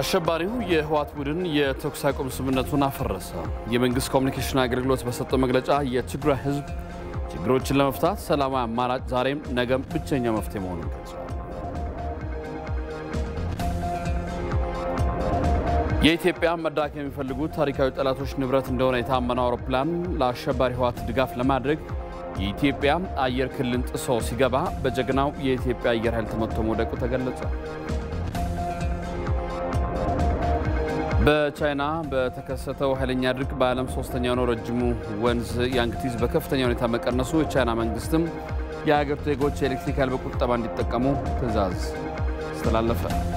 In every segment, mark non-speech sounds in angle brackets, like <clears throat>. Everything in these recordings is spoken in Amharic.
አሸባሪው የህወሓት ቡድን የተኩስ አቁም ስምምነቱን አፈረሰ። የመንግስት ኮሚኒኬሽን አገልግሎት በሰጠው መግለጫ የትግራይ ህዝብ ችግሮችን ለመፍታት ሰላማዊ አማራጭ ዛሬም ነገም ብቸኛው መፍትሄ መሆኑን ገልጿል። የኢትዮጵያ መድረክ የሚፈልጉት ታሪካዊ ጠላቶች ንብረት እንደሆነ የታመነው አውሮፕላን ለአሸባሪ ህወሓት ድጋፍ ለማድረግ የኢትዮጵያ አየር ክልልን ጥሶ ሲገባ በጀግናው የኢትዮጵያ አየር ኃይል ተመቶ መውደቁ ተገለጸ። በቻይና በተከሰተው ኃይለኛ ድርቅ በዓለም ሶስተኛው ነው ረጅሙ ወንዝ ያንግቲዝ በከፍተኛ ሁኔታ መቀነሱ የቻይና መንግስትም የሀገሪቱ ዜጎች የኤሌክትሪክ ኃይል በቁጠባ እንዲጠቀሙ ትዕዛዝ አስተላለፈ።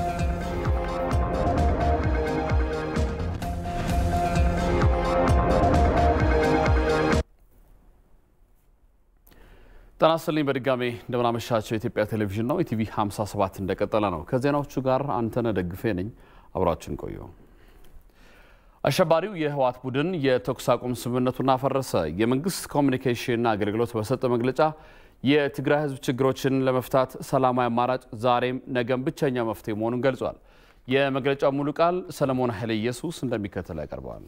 ጤና ይስጥልኝ በድጋሜ እንደምናመሻቸው የኢትዮጵያ ቴሌቪዥን ነው። ኢቲቪ 57 እንደቀጠለ ነው። ከዜናዎቹ ጋር አንተነህ ደግፌ ነኝ። አብራችን ቆዩ። አሸባሪው የህወሓት ቡድን የተኩስ አቁም ስምምነቱን አፈረሰ። የመንግስት ኮሚኒኬሽን አገልግሎት በሰጠ መግለጫ የትግራይ ህዝብ ችግሮችን ለመፍታት ሰላማዊ አማራጭ ዛሬም ነገም ብቸኛ መፍትሄ መሆኑን ገልጿል። የመግለጫው ሙሉ ቃል ሰለሞን ኃይለ ኢየሱስ እንደሚከተል ያቀርበዋል።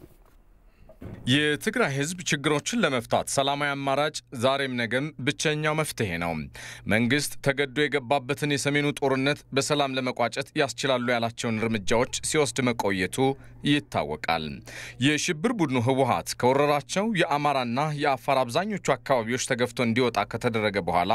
የትግራይ ህዝብ ችግሮችን ለመፍታት ሰላማዊ አማራጭ ዛሬም ነገም ብቸኛው መፍትሄ ነው። መንግስት ተገዶ የገባበትን የሰሜኑ ጦርነት በሰላም ለመቋጨት ያስችላሉ ያላቸውን እርምጃዎች ሲወስድ መቆየቱ ይታወቃል። የሽብር ቡድኑ ህወሀት ከወረራቸው የአማራና የአፋር አብዛኞቹ አካባቢዎች ተገፍቶ እንዲወጣ ከተደረገ በኋላ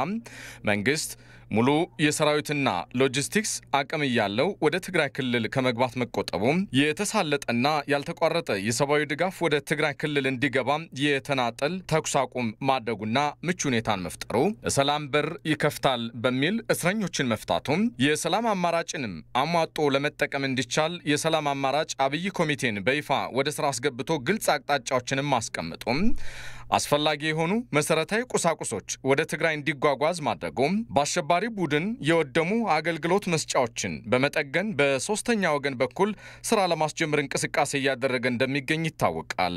መንግስት ሙሉ የሰራዊትና ሎጂስቲክስ አቅም እያለው ወደ ትግራይ ክልል ከመግባት መቆጠቡም የተሳለጠና ያልተቋረጠ የሰብአዊ ድጋፍ ወደ ትግራይ ክልል እንዲገባም የተናጠል ተኩስ አቁም ማድረጉና ምቹ ሁኔታን መፍጠሩ ለሰላም በር ይከፍታል በሚል እስረኞችን መፍታቱም የሰላም አማራጭንም አሟጦ ለመጠቀም እንዲቻል የሰላም አማራጭ አብይ ኮሚቴን በይፋ ወደ ስራ አስገብቶ ግልጽ አቅጣጫዎችንም አስቀምጡም። አስፈላጊ የሆኑ መሰረታዊ ቁሳቁሶች ወደ ትግራይ እንዲጓጓዝ ማድረጉም፣ በአሸባሪ ቡድን የወደሙ አገልግሎት መስጫዎችን በመጠገን በሶስተኛ ወገን በኩል ስራ ለማስጀመር እንቅስቃሴ እያደረገ እንደሚገኝ ይታወቃል።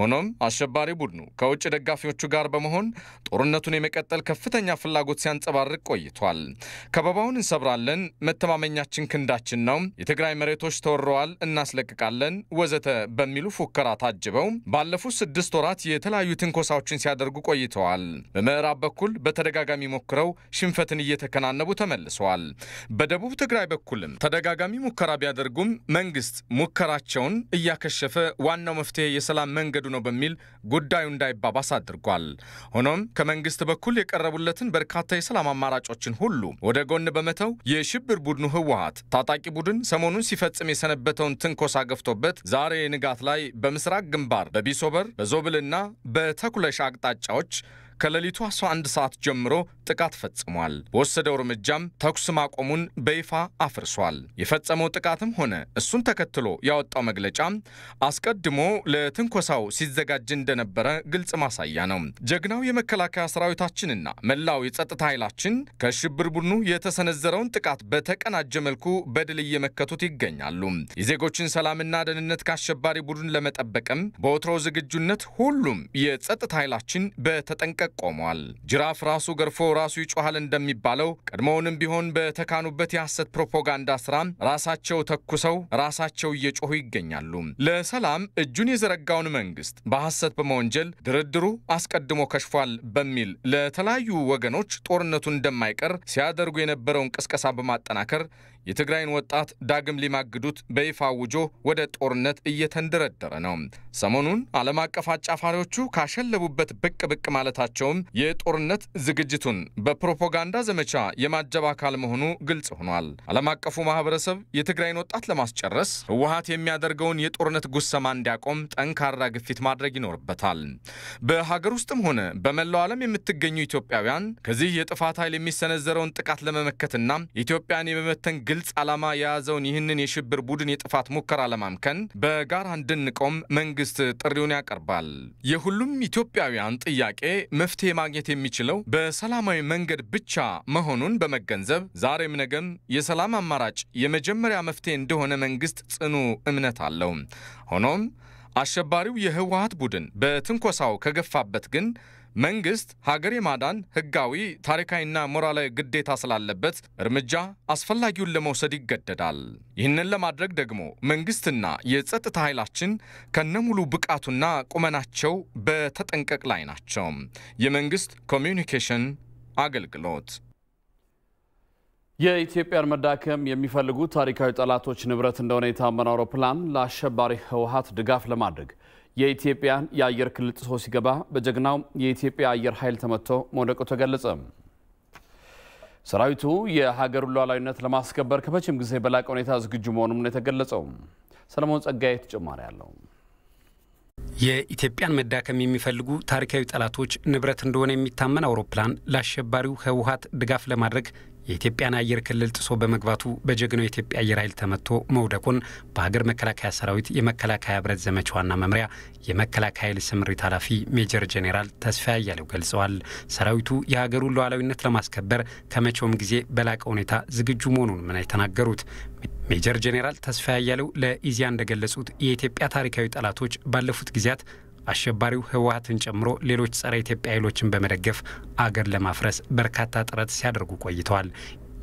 ሆኖም አሸባሪ ቡድኑ ከውጭ ደጋፊዎቹ ጋር በመሆን ጦርነቱን የመቀጠል ከፍተኛ ፍላጎት ሲያንጸባርቅ ቆይቷል። ከበባውን እንሰብራለን፣ መተማመኛችን ክንዳችን ነው፣ የትግራይ መሬቶች ተወረዋል፣ እናስለቅቃለን፣ ወዘተ በሚሉ ፉከራ ታጅበው ባለፉት ስድስት ወራት የተለያዩ ትንኮሳዎችን ሲያደርጉ ቆይተዋል። በምዕራብ በኩል በተደጋጋሚ ሞክረው ሽንፈትን እየተከናነቡ ተመልሰዋል። በደቡብ ትግራይ በኩልም ተደጋጋሚ ሙከራ ቢያደርጉም መንግስት ሙከራቸውን እያከሸፈ ዋናው መፍትሄ የሰላም መንገዱ ነው በሚል ጉዳዩ እንዳይባባስ አድርጓል። ሆኖም ከመንግስት በኩል የቀረቡለትን በርካታ የሰላም አማራጮችን ሁሉ ወደ ጎን በመተው የሽብር ቡድኑ ህወሀት ታጣቂ ቡድን ሰሞኑን ሲፈጽም የሰነበተውን ትንኮሳ ገፍቶበት ዛሬ ንጋት ላይ በምስራቅ ግንባር በቢሶበር በዞብልና በ በተኩለሻ አቅጣጫዎች ከሌሊቱ 11 ሰዓት ጀምሮ ጥቃት ፈጽሟል። በወሰደው እርምጃም ተኩስ ማቆሙን በይፋ አፍርሷል። የፈጸመው ጥቃትም ሆነ እሱን ተከትሎ ያወጣው መግለጫ አስቀድሞ ለትንኮሳው ሲዘጋጅ እንደነበረ ግልጽ ማሳያ ነው። ጀግናው የመከላከያ ሰራዊታችንና መላው የጸጥታ ኃይላችን ከሽብር ቡድኑ የተሰነዘረውን ጥቃት በተቀናጀ መልኩ በድል እየመከቱት ይገኛሉ። የዜጎችን ሰላምና ደህንነት ከአሸባሪ ቡድን ለመጠበቅም በወትሮ ዝግጁነት ሁሉም የጸጥታ ኃይላችን በተጠንቀ። ጠቆሟል። ጅራፍ ራሱ ገርፎ ራሱ ይጮኋል እንደሚባለው ቀድሞውንም ቢሆን በተካኑበት የሐሰት ፕሮፓጋንዳ ስራ ራሳቸው ተኩሰው ራሳቸው እየጮሁ ይገኛሉ። ለሰላም እጁን የዘረጋውን መንግስት በሐሰት በመወንጀል ድርድሩ አስቀድሞ ከሽፏል በሚል ለተለያዩ ወገኖች ጦርነቱ እንደማይቀር ሲያደርጉ የነበረውን ቅስቀሳ በማጠናከር የትግራይን ወጣት ዳግም ሊማግዱት በይፋ አውጆ ወደ ጦርነት እየተንደረደረ ነው። ሰሞኑን ዓለም አቀፍ አጫፋሪዎቹ ካሸለቡበት ብቅ ብቅ ማለታቸውም የጦርነት ዝግጅቱን በፕሮፓጋንዳ ዘመቻ የማጀብ አካል መሆኑ ግልጽ ሆኗል። ዓለም አቀፉ ማህበረሰብ የትግራይን ወጣት ለማስጨረስ ህወሀት የሚያደርገውን የጦርነት ጉሰማ እንዲያቆም ጠንካራ ግፊት ማድረግ ይኖርበታል። በሀገር ውስጥም ሆነ በመላው ዓለም የምትገኙ ኢትዮጵያውያን ከዚህ የጥፋት ኃይል የሚሰነዘረውን ጥቃት ለመመከትና ኢትዮጵያን የመመተን ግልጽ ዓላማ የያዘውን ይህንን የሽብር ቡድን የጥፋት ሙከራ ለማምከን በጋራ እንድንቆም መንግስት ጥሪውን ያቀርባል። የሁሉም ኢትዮጵያውያን ጥያቄ መፍትሄ ማግኘት የሚችለው በሰላማዊ መንገድ ብቻ መሆኑን በመገንዘብ ዛሬም ነገም የሰላም አማራጭ የመጀመሪያ መፍትሄ እንደሆነ መንግስት ጽኑ እምነት አለው። ሆኖም አሸባሪው የህወሀት ቡድን በትንኮሳው ከገፋበት ግን መንግስት ሀገር የማዳን ህጋዊ ታሪካዊና ሞራላዊ ግዴታ ስላለበት እርምጃ አስፈላጊውን ለመውሰድ ይገደዳል። ይህንን ለማድረግ ደግሞ መንግስትና የጸጥታ ኃይላችን ከነሙሉ ብቃቱና ቁመናቸው በተጠንቀቅ ላይ ናቸው። የመንግስት ኮሚዩኒኬሽን አገልግሎት የኢትዮጵያን መዳከም የሚፈልጉ ታሪካዊ ጠላቶች ንብረት እንደሆነ የታመነ አውሮፕላን ለአሸባሪ ህወሀት ድጋፍ ለማድረግ የኢትዮጵያን የአየር ክልል ጥሶ ሲገባ በጀግናው የኢትዮጵያ አየር ኃይል ተመቶ መውደቁ ተገለጸ። ሰራዊቱ የሀገሩን ሉዓላዊነት ለማስከበር ከመቼም ጊዜ በላቀ ሁኔታ ዝግጁ መሆኑም ነው የተገለጸው። ሰለሞን ጸጋዬ ተጨማሪ አለው። የኢትዮጵያን መዳከም የሚፈልጉ ታሪካዊ ጠላቶች ንብረት እንደሆነ የሚታመን አውሮፕላን ለአሸባሪው ህወሀት ድጋፍ ለማድረግ የኢትዮጵያን አየር ክልል ጥሶ በመግባቱ በጀግናው የኢትዮጵያ አየር ኃይል ተመቶ መውደቁን በሀገር መከላከያ ሰራዊት የመከላከያ ህብረት ዘመቻ ዋና መምሪያ የመከላከያ ኃይል ስምሪት ኃላፊ ሜጀር ጄኔራል ተስፋ አያሌው ገልጸዋል። ሰራዊቱ የሀገሩን ሉዓላዊነት ለማስከበር ከመቼውም ጊዜ በላቀ ሁኔታ ዝግጁ መሆኑን ምን የተናገሩት ሜጀር ጄኔራል ተስፋ አያሌው ለኢዜአ እንደገለጹት የኢትዮጵያ ታሪካዊ ጠላቶች ባለፉት ጊዜያት አሸባሪው ህወሀትን ጨምሮ ሌሎች ጸረ ኢትዮጵያ ኃይሎችን በመደገፍ አገር ለማፍረስ በርካታ ጥረት ሲያደርጉ ቆይተዋል።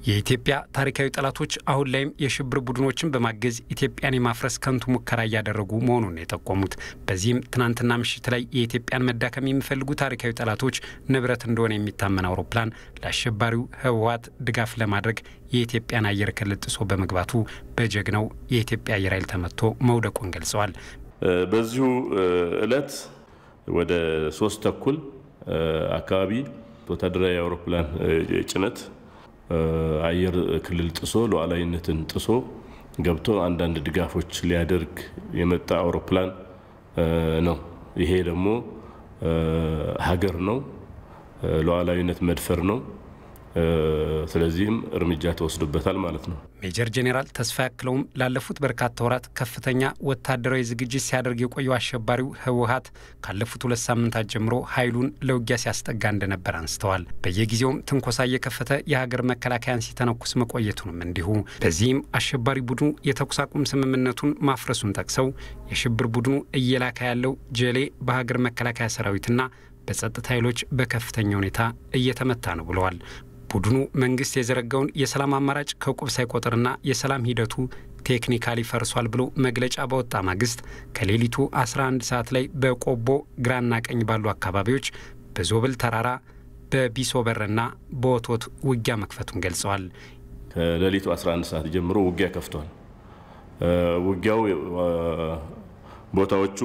የኢትዮጵያ ታሪካዊ ጠላቶች አሁን ላይም የሽብር ቡድኖችን በማገዝ ኢትዮጵያን የማፍረስ ከንቱ ሙከራ እያደረጉ መሆኑን የጠቆሙት በዚህም ትናንትና ምሽት ላይ የኢትዮጵያን መዳከም የሚፈልጉ ታሪካዊ ጠላቶች ንብረት እንደሆነ የሚታመን አውሮፕላን ለአሸባሪው ህወሀት ድጋፍ ለማድረግ የኢትዮጵያን አየር ክልል ጥሶ በመግባቱ በጀግናው የኢትዮጵያ አየር ኃይል ተመትቶ መውደቁን ገልጸዋል። በዚሁ እለት ወደ ሶስት ተኩል አካባቢ ወታደራዊ አውሮፕላን ጭነት አየር ክልል ጥሶ ሉዓላዊነትን ጥሶ ገብቶ አንዳንድ ድጋፎች ሊያደርግ የመጣ አውሮፕላን ነው። ይሄ ደግሞ ሀገር ነው፣ ሉዓላዊነት መድፈር ነው። ስለዚህም እርምጃ ተወስዶበታል ማለት ነው። ሜጀር ጄኔራል ተስፋ ያክለውም ላለፉት በርካታ ወራት ከፍተኛ ወታደራዊ ዝግጅት ሲያደርግ የቆየው አሸባሪው ህወሀት ካለፉት ሁለት ሳምንታት ጀምሮ ኃይሉን ለውጊያ ሲያስጠጋ እንደነበር አንስተዋል። በየጊዜውም ትንኮሳ እየከፈተ የሀገር መከላከያን ሲተነኩስ መቆየቱንም እንዲሁ። በዚህም አሸባሪ ቡድኑ የተኩስ አቁም ስምምነቱን ማፍረሱን ጠቅሰው የሽብር ቡድኑ እየላከ ያለው ጀሌ በሀገር መከላከያ ሰራዊትና በጸጥታ ኃይሎች በከፍተኛ ሁኔታ እየተመታ ነው ብለዋል። ቡድኑ መንግስት የዘረጋውን የሰላም አማራጭ ከቁብ ሳይቆጥርና የሰላም ሂደቱ ቴክኒካሊ ፈርሷል ብሎ መግለጫ በወጣ ማግስት ከሌሊቱ 11 ሰዓት ላይ በቆቦ ግራና ቀኝ ባሉ አካባቢዎች በዞብል ተራራ በቢሶበርና በወቶት ውጊያ መክፈቱን ገልጸዋል። ከሌሊቱ 11 ሰዓት ጀምሮ ውጊያ ከፍቷል። ውጊያው ቦታዎቹ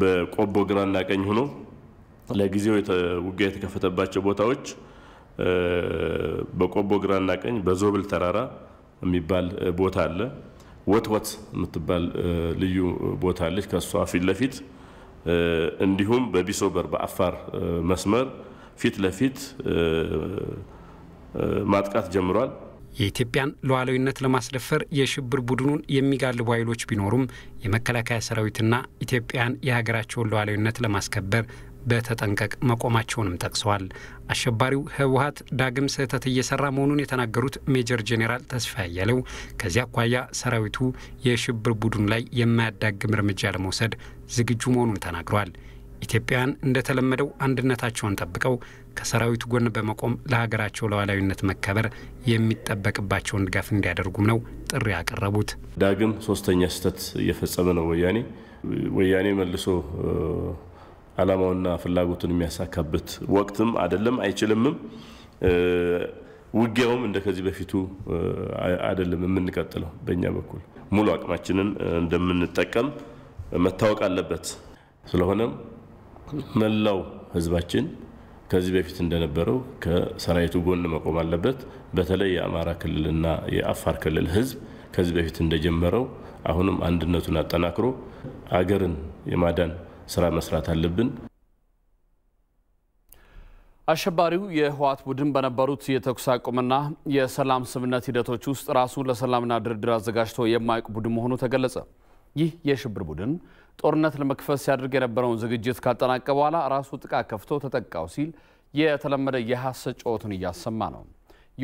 በቆቦ ግራና ቀኝ ሆኖ ለጊዜው ውጊያ የተከፈተባቸው ቦታዎች በቆቦ ግራና ቀኝ በዞብል ተራራ የሚባል ቦታ አለ። ወትወት የምትባል ልዩ ቦታ አለች፣ ከእሷ ፊት ለፊት እንዲሁም በቢሶበር በአፋር መስመር ፊት ለፊት ማጥቃት ጀምሯል። የኢትዮጵያን ሉዓላዊነት ለማስደፈር የሽብር ቡድኑን የሚጋልቡ ኃይሎች ቢኖሩም የመከላከያ ሰራዊትና ኢትዮጵያን የሀገራቸውን ሉዓላዊነት ለማስከበር በተጠንቀቅ መቆማቸውንም ጠቅሰዋል። አሸባሪው ህወሀት ዳግም ስህተት እየሰራ መሆኑን የተናገሩት ሜጀር ጄኔራል ተስፋ ያለው ከዚያ አኳያ ሰራዊቱ የሽብር ቡድኑ ላይ የማያዳግም እርምጃ ለመውሰድ ዝግጁ መሆኑን ተናግረዋል። ኢትዮጵያውያን እንደተለመደው አንድነታቸውን ጠብቀው ከሰራዊቱ ጎን በመቆም ለሀገራቸው ለዋላዊነት መከበር የሚጠበቅባቸውን ድጋፍ እንዲያደርጉም ነው ጥሪ ያቀረቡት። ዳግም ሶስተኛ ስህተት እየፈጸመ ነው ወያኔ ወያኔ መልሶ አላማውና ፍላጎቱን የሚያሳካበት ወቅትም አይደለም፣ አይችልምም። ውጊያውም እንደ ከዚህ በፊቱ አይደለም የምንቀጥለው። በእኛ በኩል ሙሉ አቅማችንን እንደምንጠቀም መታወቅ አለበት። ስለሆነም መላው ህዝባችን ከዚህ በፊት እንደነበረው ከሰራዊቱ ጎን መቆም አለበት። በተለይ የአማራ ክልልና የአፋር ክልል ህዝብ ከዚህ በፊት እንደጀመረው አሁንም አንድነቱን አጠናክሮ አገርን የማዳን ስራ መስራት አለብን። አሸባሪው የህወሓት ቡድን በነበሩት የተኩስ አቁምና የሰላም ስምምነት ሂደቶች ውስጥ ራሱን ለሰላምና ድርድር አዘጋጅቶ የማያውቅ ቡድን መሆኑ ተገለጸ። ይህ የሽብር ቡድን ጦርነት ለመክፈት ሲያደርግ የነበረውን ዝግጅት ካጠናቀ በኋላ ራሱ ጥቃት ከፍቶ ተጠቃው ሲል የተለመደ የሐሰት ጩኸቱን እያሰማ ነው።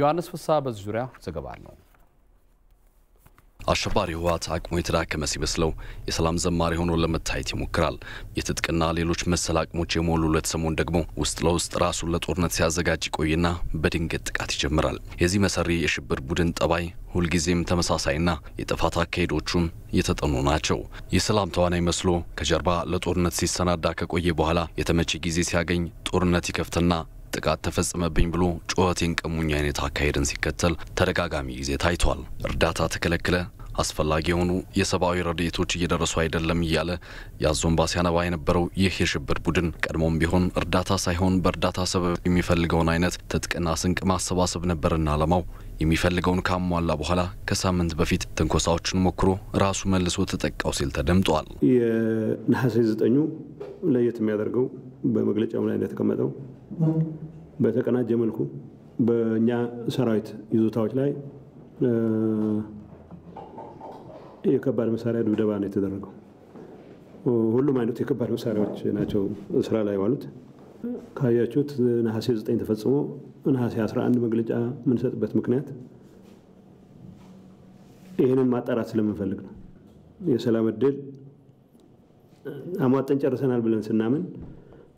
ዮሐንስ ፍስሐ በዚህ ዙሪያ ዘገባ ነው። አሸባሪ ህወሓት አቅሙ የተዳከመ ሲመስለው የሰላም ዘማሪ ሆኖ ለመታየት ይሞክራል። የትጥቅና ሌሎች መሰል አቅሞች የሞሉለት ሰሞን ደግሞ ውስጥ ለውስጥ ራሱን ለጦርነት ሲያዘጋጅ ይቆይና በድንገት ጥቃት ይጀምራል። የዚህ መሰሪ የሽብር ቡድን ጠባይ ሁልጊዜም ተመሳሳይና የጥፋት አካሄዶቹም የተጠኑ ናቸው። የሰላም ተዋናይ መስሎ ከጀርባ ለጦርነት ሲሰናዳ ከቆየ በኋላ የተመቼ ጊዜ ሲያገኝ ጦርነት ይከፍትና ጥቃት ተፈጸመብኝ ብሎ ጩኸቴን ቀሙኝ አይነት አካሄድን ሲከተል ተደጋጋሚ ጊዜ ታይቷል። እርዳታ ተከለከለ፣ አስፈላጊ የሆኑ የሰብአዊ ረድኤቶች እየደረሱ አይደለም እያለ የአዞን እምባ ሲያነባ የነበረው ይህ የሽብር ቡድን ቀድሞም ቢሆን እርዳታ ሳይሆን በእርዳታ ሰበብ የሚፈልገውን አይነት ትጥቅና ስንቅ ማሰባሰብ ነበርና አለማው የሚፈልገውን ካሟላ በኋላ ከሳምንት በፊት ትንኮሳዎችን ሞክሮ ራሱ መልሶ ተጠቃው ሲል ተደምጧል። የነሐሴ ዘጠኙ ለየት የሚያደርገው በመግለጫው ላይ እንደተቀመጠው በተቀናጀ መልኩ በእኛ ሰራዊት ይዞታዎች ላይ የከባድ መሳሪያ ድብደባ ነው የተደረገው። ሁሉም አይነት የከባድ መሳሪያዎች ናቸው ስራ ላይ ዋሉት። ካያችሁት ነሐሴ 9 ተፈጽሞ ነሐሴ 11 መግለጫ የምንሰጥበት ምክንያት ይህንን ማጣራት ስለምንፈልግ ነው። የሰላም እድል አሟጠን ጨርሰናል ብለን ስናምን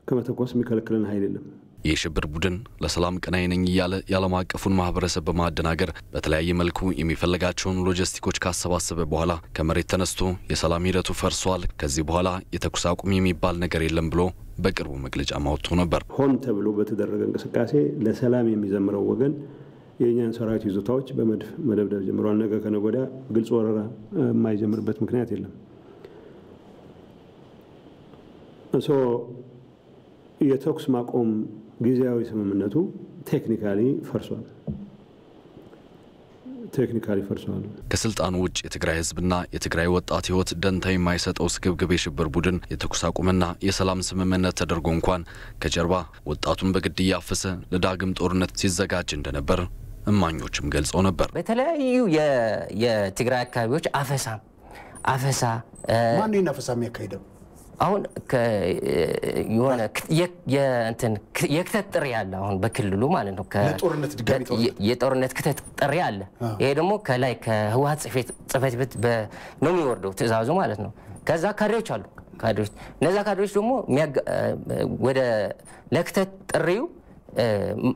ከመተኮስ የሚከለክለን ኃይል የለም። የሽብር ቡድን ለሰላም ቀናይ ነኝ እያለ የዓለም አቀፉን ማህበረሰብ በማደናገር በተለያየ መልኩ የሚፈልጋቸውን ሎጂስቲኮች ካሰባሰበ በኋላ ከመሬት ተነስቶ የሰላም ሂደቱ ፈርሷል፣ ከዚህ በኋላ የተኩስ አቁም የሚባል ነገር የለም ብሎ በቅርቡ መግለጫ ማውጥቶ ነበር። ሆን ተብሎ በተደረገ እንቅስቃሴ ለሰላም የሚዘምረው ወገን የእኛን ሰራዊት ይዞታዎች በመድፍ መደብደብ ጀምሯል። ነገ ከነገ ወዲያ ግልጽ ወረራ የማይጀምርበት ምክንያት የለም። እሶ የተኩስ ማቆም ጊዜያዊ ስምምነቱ ቴክኒካሊ ፈርሷል ቴክኒካሊ ከስልጣኑ ውጭ የትግራይ ህዝብና የትግራይ ወጣት ህይወት ደንታ የማይሰጠው ስግብግብ የሽብር ቡድን የተኩስ አቁምና የሰላም ስምምነት ተደርጎ እንኳን ከጀርባ ወጣቱን በግድ እያፈሰ ለዳግም ጦርነት ሲዘጋጅ እንደነበር እማኞችም ገልጸው ነበር። በተለያዩ የትግራይ አካባቢዎች አፈሳ አፈሳ ማን አፈሳ የሚያካሂደው አሁን የሆነ የክተት ጥሪ አለ። አሁን በክልሉ ማለት ነው የጦርነት ክተት ጥሪ አለ። ይሄ ደግሞ ከላይ ከህወሀት ጽሕፈት ቤት ነው የሚወርደው ትእዛዙ ማለት ነው። ከዛ ካድሬዎች አሉ ካድሬዎች እነዛ ካድሬዎች ደግሞ ወደ ለክተት ጥሪው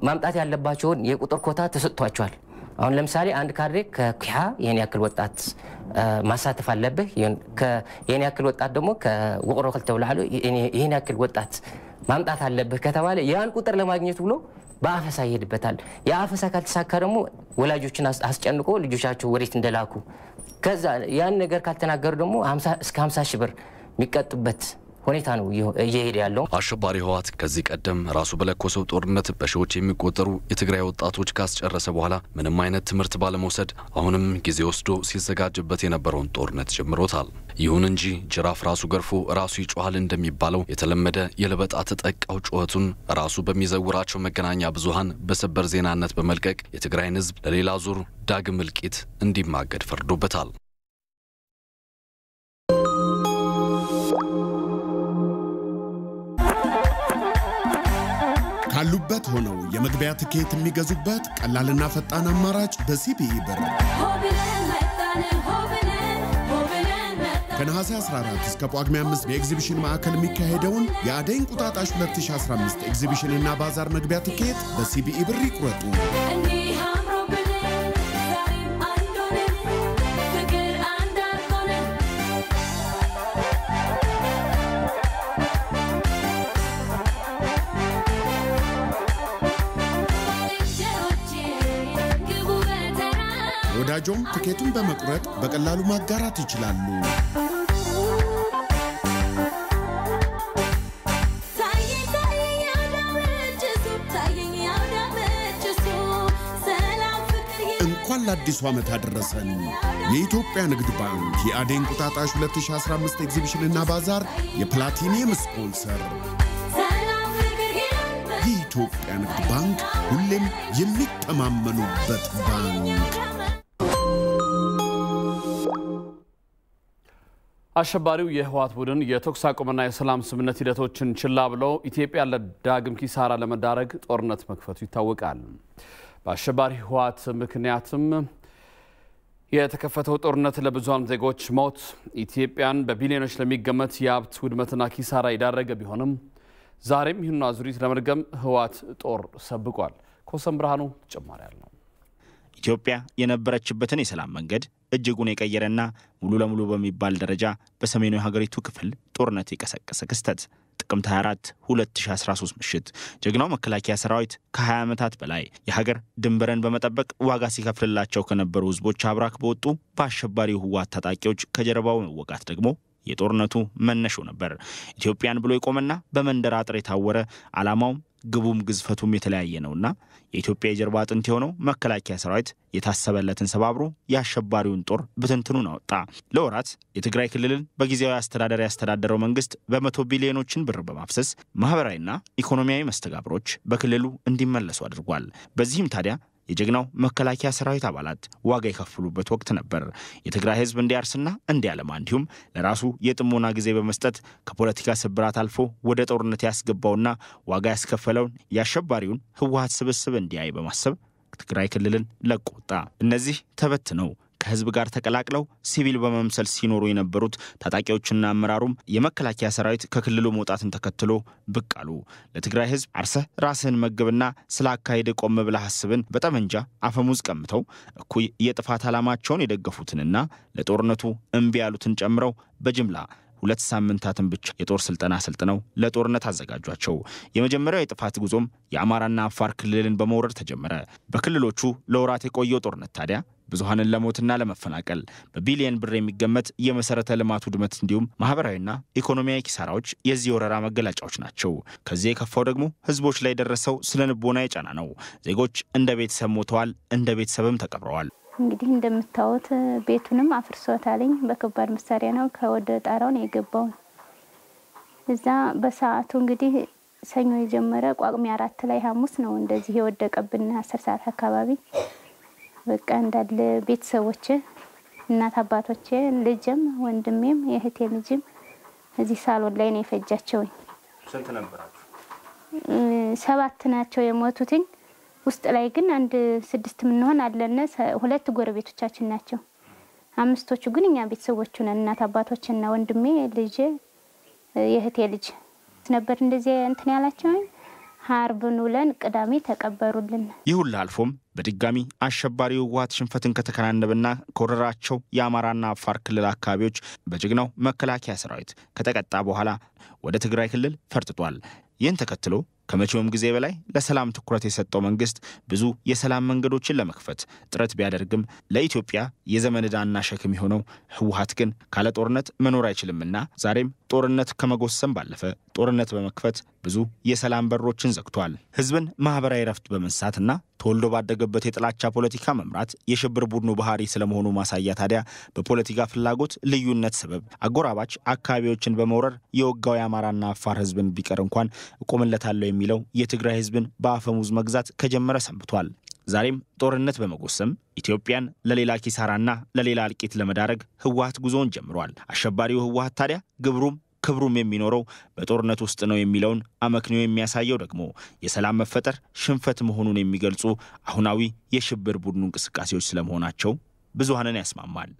ማምጣት ያለባቸውን የቁጥር ኮታ ተሰጥቷቸዋል። አሁን ለምሳሌ አንድ ካድሬ ከኪሃ ይህን ያክል ወጣት ማሳተፍ አለብህ። ይህን ያክል ወጣት ደግሞ ከውቅሮ ክልተ ላዕሉ ይህን ያክል ወጣት ማምጣት አለብህ ከተባለ ያን ቁጥር ለማግኘት ብሎ በአፈሳ ይሄድበታል። የአፈሳ ካልተሳካ ደግሞ ወላጆችን አስጨንቆ ልጆቻቸው ወዴት እንደላኩ ከዛ ያን ነገር ካልተናገሩ ደግሞ እስከ 50 ሺህ ብር የሚቀጡበት ሁኔታ ነው እየሄደ ያለው። አሸባሪ ህወሓት ከዚህ ቀደም ራሱ በለኮሰው ጦርነት በሺዎች የሚቆጠሩ የትግራይ ወጣቶች ካስጨረሰ በኋላ ምንም አይነት ትምህርት ባለመውሰድ አሁንም ጊዜ ወስዶ ሲዘጋጅበት የነበረውን ጦርነት ጀምሮታል። ይሁን እንጂ ጅራፍ ራሱ ገርፎ ራሱ ይጮኋል እንደሚባለው የተለመደ የለበጣ ተጠቃው ጩኸቱን ራሱ በሚዘውራቸው መገናኛ ብዙሃን በሰበር ዜናነት በመልቀቅ የትግራይን ህዝብ ለሌላ ዙር ዳግም እልቂት እንዲማገድ ፈርዶበታል። ባሉበት ሆነው የመግቢያ ትኬት የሚገዙበት ቀላልና ፈጣን አማራጭ በሲቢኢ ብር ከነሐሴ 14 እስከ ጳጉሜ 5 በኤግዚቢሽን ማዕከል የሚካሄደውን የአደይ እንቁጣጣሽ 2015 ኤግዚቢሽንና ባዛር መግቢያ ትኬት በሲቢኢ ብር ይቁረጡ። ወዳጆም ትኬቱን በመቁረጥ በቀላሉ ማጋራት ይችላሉ። እንኳን ለአዲሱ ዓመት አደረሰን። የኢትዮጵያ ንግድ ባንክ የአዴ እንቁጣጣሽ 2015 ኤግዚቢሽንና ባዛር የፕላቲኒየም ስፖንሰር የኢትዮጵያ ንግድ ባንክ ሁሌም የሚተማመኑበት ባንክ አሸባሪው የህወሓት ቡድን የተኩስ አቁምና የሰላም ስምምነት ሂደቶችን ችላ ብሎ ኢትዮጵያ ለዳግም ኪሳራ ለመዳረግ ጦርነት መክፈቱ ይታወቃል። በአሸባሪ ህወሓት ምክንያትም የተከፈተው ጦርነት ለብዙሃን ዜጎች ሞት፣ ኢትዮጵያን በቢሊዮኖች ለሚገመት የሀብት ውድመትና ኪሳራ የዳረገ ቢሆንም ዛሬም ይህን አዙሪት ለመድገም ህወሓት ጦር ሰብቋል። ኮሰም ብርሃኑ ተጨማሪ አለው። ኢትዮጵያ የነበረችበትን የሰላም መንገድ እጅጉን የቀየረና ሙሉ ለሙሉ በሚባል ደረጃ በሰሜኑ የሀገሪቱ ክፍል ጦርነት የቀሰቀሰ ክስተት ጥቅምት 24 2013 ምሽት ጀግናው መከላከያ ሰራዊት ከ20 ዓመታት በላይ የሀገር ድንበርን በመጠበቅ ዋጋ ሲከፍልላቸው ከነበሩ ህዝቦች አብራክ በወጡ በአሸባሪው ህወሓት ታጣቂዎች ከጀርባው መወጋት ደግሞ የጦርነቱ መነሾ ነበር። ኢትዮጵያን ብሎ የቆመና በመንደር አጥር የታወረ ዓላማውም ግቡም ግዝፈቱም የተለያየ ነውና የኢትዮጵያ የጀርባ አጥንት የሆነው መከላከያ ሰራዊት የታሰበለትን ሰባብሮ የአሸባሪውን ጦር ብትንትኑን አወጣ። ለወራት የትግራይ ክልልን በጊዜያዊ አስተዳደር ያስተዳደረው መንግስት በመቶ ቢሊዮኖችን ብር በማፍሰስ ማህበራዊና ኢኮኖሚያዊ መስተጋብሮች በክልሉ እንዲመለሱ አድርጓል። በዚህም ታዲያ የጀግናው መከላከያ ሰራዊት አባላት ዋጋ የከፈሉበት ወቅት ነበር። የትግራይ ህዝብ እንዲያርስና እንዲያለማ እንዲሁም ለራሱ የጥሞና ጊዜ በመስጠት ከፖለቲካ ስብራት አልፎ ወደ ጦርነት ያስገባውና ዋጋ ያስከፈለውን የአሸባሪውን ህወሀት ስብስብ እንዲያይ በማሰብ ትግራይ ክልልን ለቆ ወጣ። እነዚህ ተበትነው ከህዝብ ጋር ተቀላቅለው ሲቪል በመምሰል ሲኖሩ የነበሩት ታጣቂዎችና አመራሩም የመከላከያ ሰራዊት ከክልሉ መውጣትን ተከትሎ ብቅ አሉ። ለትግራይ ህዝብ አርሰህ ራስህን መግብና ስለ አካሄድ ቆም ብለህ አስብን በጠመንጃ አፈሙዝ ቀምተው እኩይ የጥፋት ዓላማቸውን የደገፉትንና ለጦርነቱ እምቢ ያሉትን ጨምረው በጅምላ ሁለት ሳምንታትን ብቻ የጦር ስልጠና ሰልጥነው ለጦርነት አዘጋጇቸው። የመጀመሪያው የጥፋት ጉዞም የአማራና አፋር ክልልን በመውረድ ተጀመረ። በክልሎቹ ለወራት የቆየው ጦርነት ታዲያ ብዙሀንን ለሞትና ለመፈናቀል በቢሊየን ብር የሚገመት የመሰረተ ልማት ውድመት እንዲሁም ማህበራዊና ኢኮኖሚያዊ ኪሳራዎች የዚህ ወረራ መገለጫዎች ናቸው። ከዚህ የከፋው ደግሞ ህዝቦች ላይ የደረሰው ስነ ልቦና የጫና ነው። ዜጎች እንደ ቤተሰብ ሞተዋል፣ እንደ ቤተሰብም ተቀብረዋል። እንግዲህ እንደምታዩት ቤቱንም አፍርሶታለኝ በከባድ መሳሪያ ነው ከወደ ጣራውን የገባውን እዛ በሰዓቱ እንግዲህ ሰኞ የጀመረ ቋቅሚ አራት ላይ ሐሙስ ነው እንደዚህ የወደቀብን አስር ሰዓት አካባቢ በቃ እንዳለ ቤተሰቦች እናት አባቶቼ ልጅም ወንድሜም የእህቴ ልጅም እዚህ ሳሎን ላይ ነው የፈጃቸውኝ። ሰባት ናቸው የሞቱትኝ ውስጥ ላይ ግን አንድ ስድስት የምንሆን አለነ። ሁለት ጎረቤቶቻችን ናቸው። አምስቶቹ ግን እኛ ቤተሰቦቹ ነን። እናት አባቶችና ወንድሜ ልጅ የእህቴ ልጅ ነበር። እንደዚህ እንትን ያላቸው ሀርብን ውለን ቅዳሜ ተቀበሩልን። ይህ ሁሉ አልፎም በድጋሚ አሸባሪው ህወሓት ሽንፈትን ከተከናነበና ከወረራቸው የአማራና አፋር ክልል አካባቢዎች በጀግናው መከላከያ ሰራዊት ከተቀጣ በኋላ ወደ ትግራይ ክልል ፈርጥጧል። ይህን ተከትሎ ከመቼውም ጊዜ በላይ ለሰላም ትኩረት የሰጠው መንግስት ብዙ የሰላም መንገዶችን ለመክፈት ጥረት ቢያደርግም ለኢትዮጵያ የዘመን ዕዳና ሸክም የሆነው ህወሀት ግን ካለ ጦርነት መኖር አይችልምና ዛሬም ጦርነት ከመጎሰም ባለፈ ጦርነት በመክፈት ብዙ የሰላም በሮችን ዘግቷል። ህዝብን ማህበራዊ ረፍት በመንሳትና ተወልዶ ባደገበት የጥላቻ ፖለቲካ መምራት የሽብር ቡድኑ ባህሪ ስለመሆኑ ማሳያ ታዲያ በፖለቲካ ፍላጎት ልዩነት ሰበብ አጎራባች አካባቢዎችን በመውረር የወጋው የአማራና አፋር ህዝብን ቢቀር እንኳን እቆምለታለሁ የሚለው የትግራይ ህዝብን በአፈሙዝ መግዛት ከጀመረ ሰንብቷል። ዛሬም ጦርነት በመጎሰም ኢትዮጵያን ለሌላ ኪሳራና ለሌላ እልቂት ለመዳረግ ህወሀት ጉዞውን ጀምሯል። አሸባሪው ህወሀት ታዲያ ግብሩም ክብሩም የሚኖረው በጦርነት ውስጥ ነው የሚለውን አመክንዮ የሚያሳየው ደግሞ የሰላም መፈጠር ሽንፈት መሆኑን የሚገልጹ አሁናዊ የሽብር ቡድኑ እንቅስቃሴዎች ስለመሆናቸው ብዙሃንን ያስማማል።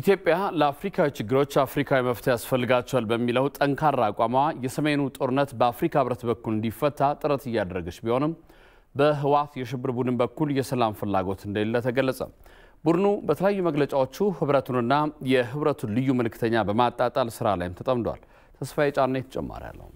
ኢትዮጵያ ለአፍሪካዊ ችግሮች አፍሪካዊ መፍትሄ ያስፈልጋቸዋል በሚለው ጠንካራ አቋሟ የሰሜኑ ጦርነት በአፍሪካ ህብረት በኩል እንዲፈታ ጥረት እያደረገች ቢሆንም በህወሓት የሽብር ቡድን በኩል የሰላም ፍላጎት እንደሌለ ተገለጸ። ቡድኑ በተለያዩ መግለጫዎቹ ህብረቱንና የህብረቱን ልዩ መልእክተኛ በማጣጣል ስራ ላይም ተጠምዷል። ተስፋዬ ጫኔ ተጨማሪ ያለው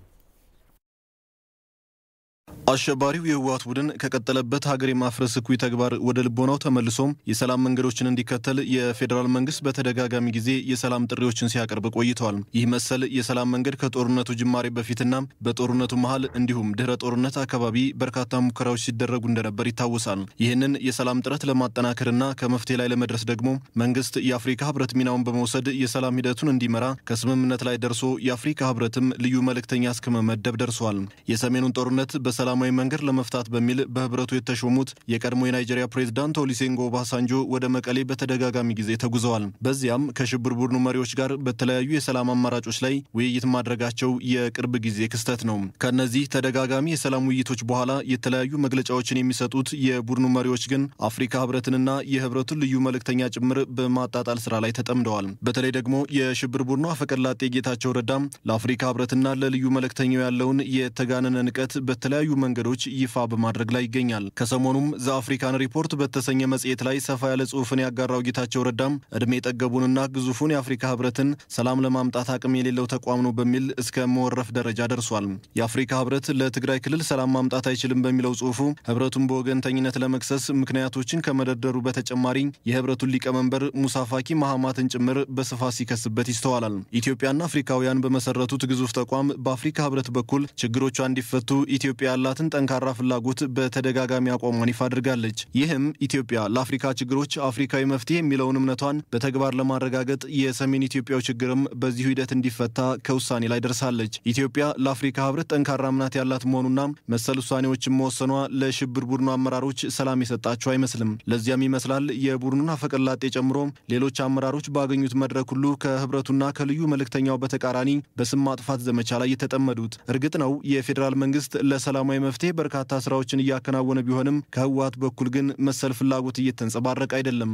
አሸባሪው የህወሓት ቡድን ከቀጠለበት ሀገር የማፍረስ እኩይ ተግባር ወደ ልቦናው ተመልሶም የሰላም መንገዶችን እንዲከተል የፌዴራል መንግስት በተደጋጋሚ ጊዜ የሰላም ጥሪዎችን ሲያቀርብ ቆይተዋል። ይህ መሰል የሰላም መንገድ ከጦርነቱ ጅማሬ በፊትና በጦርነቱ መሀል እንዲሁም ድህረ ጦርነት አካባቢ በርካታ ሙከራዎች ሲደረጉ እንደነበር ይታወሳል። ይህንን የሰላም ጥረት ለማጠናከርና ከመፍትሄ ላይ ለመድረስ ደግሞ መንግስት የአፍሪካ ህብረት ሚናውን በመውሰድ የሰላም ሂደቱን እንዲመራ ከስምምነት ላይ ደርሶ የአፍሪካ ህብረትም ልዩ መልእክተኛ እስከመመደብ ደርሷል። የሰሜኑን ጦርነት በሰላም በሰላማዊ መንገድ ለመፍታት በሚል በህብረቱ የተሾሙት የቀድሞ የናይጄሪያ ፕሬዚዳንት ኦሊሴንጎ ኦባሳንጆ ወደ መቀሌ በተደጋጋሚ ጊዜ ተጉዘዋል። በዚያም ከሽብር ቡድኑ መሪዎች ጋር በተለያዩ የሰላም አማራጮች ላይ ውይይት ማድረጋቸው የቅርብ ጊዜ ክስተት ነው። ከእነዚህ ተደጋጋሚ የሰላም ውይይቶች በኋላ የተለያዩ መግለጫዎችን የሚሰጡት የቡድኑ መሪዎች ግን አፍሪካ ህብረትንና የህብረቱን ልዩ መልእክተኛ ጭምር በማጣጣል ስራ ላይ ተጠምደዋል። በተለይ ደግሞ የሽብር ቡድኑ አፈቀላጤ ጌታቸው ረዳም ለአፍሪካ ህብረትና ለልዩ መልእክተኛው ያለውን የተጋነነ ንቀት በተለያዩ መ መንገዶች ይፋ በማድረግ ላይ ይገኛል። ከሰሞኑም ዘ አፍሪካን ሪፖርት በተሰኘ መጽሔት ላይ ሰፋ ያለ ጽሑፍን ያጋራው ጌታቸው ረዳም እድሜ የጠገቡንና ግዙፉን የአፍሪካ ህብረትን ሰላም ለማምጣት አቅም የሌለው ተቋም ነው በሚል እስከ መወረፍ ደረጃ ደርሷል። የአፍሪካ ህብረት ለትግራይ ክልል ሰላም ማምጣት አይችልም በሚለው ጽሑፉ ህብረቱን በወገንተኝነት ለመክሰስ ምክንያቶችን ከመደርደሩ በተጨማሪ የህብረቱን ሊቀመንበር ሙሳ ፋኪ ጭምር በስፋት ሲከስበት ይስተዋላል። ኢትዮጵያና አፍሪካውያን በመሰረቱት ግዙፍ ተቋም በአፍሪካ ህብረት በኩል ችግሮቿ እንዲፈቱ ኢትዮጵያ ያላት የነበራትን ጠንካራ ፍላጎት በተደጋጋሚ አቋሟን ይፋ አድርጋለች። ይህም ኢትዮጵያ ለአፍሪካ ችግሮች አፍሪካዊ መፍትሄ የሚለውን እምነቷን በተግባር ለማረጋገጥ የሰሜን ኢትዮጵያው ችግርም በዚሁ ሂደት እንዲፈታ ከውሳኔ ላይ ደርሳለች። ኢትዮጵያ ለአፍሪካ ህብረት ጠንካራ እምነት ያላት መሆኑና መሰል ውሳኔዎችን መወሰኗ ለሽብር ቡድኑ አመራሮች ሰላም የሰጣቸው አይመስልም። ለዚያም ይመስላል የቡድኑን አፈቀላጤ ጨምሮ ሌሎች አመራሮች ባገኙት መድረክ ሁሉ ከህብረቱና ከልዩ መልእክተኛው በተቃራኒ በስም ማጥፋት ዘመቻ ላይ የተጠመዱት። እርግጥ ነው የፌዴራል መንግስት ለሰላማዊ መፍትሄ በርካታ ስራዎችን እያከናወነ ቢሆንም ከህወሀት በኩል ግን መሰል ፍላጎት እየተንጸባረቀ አይደለም።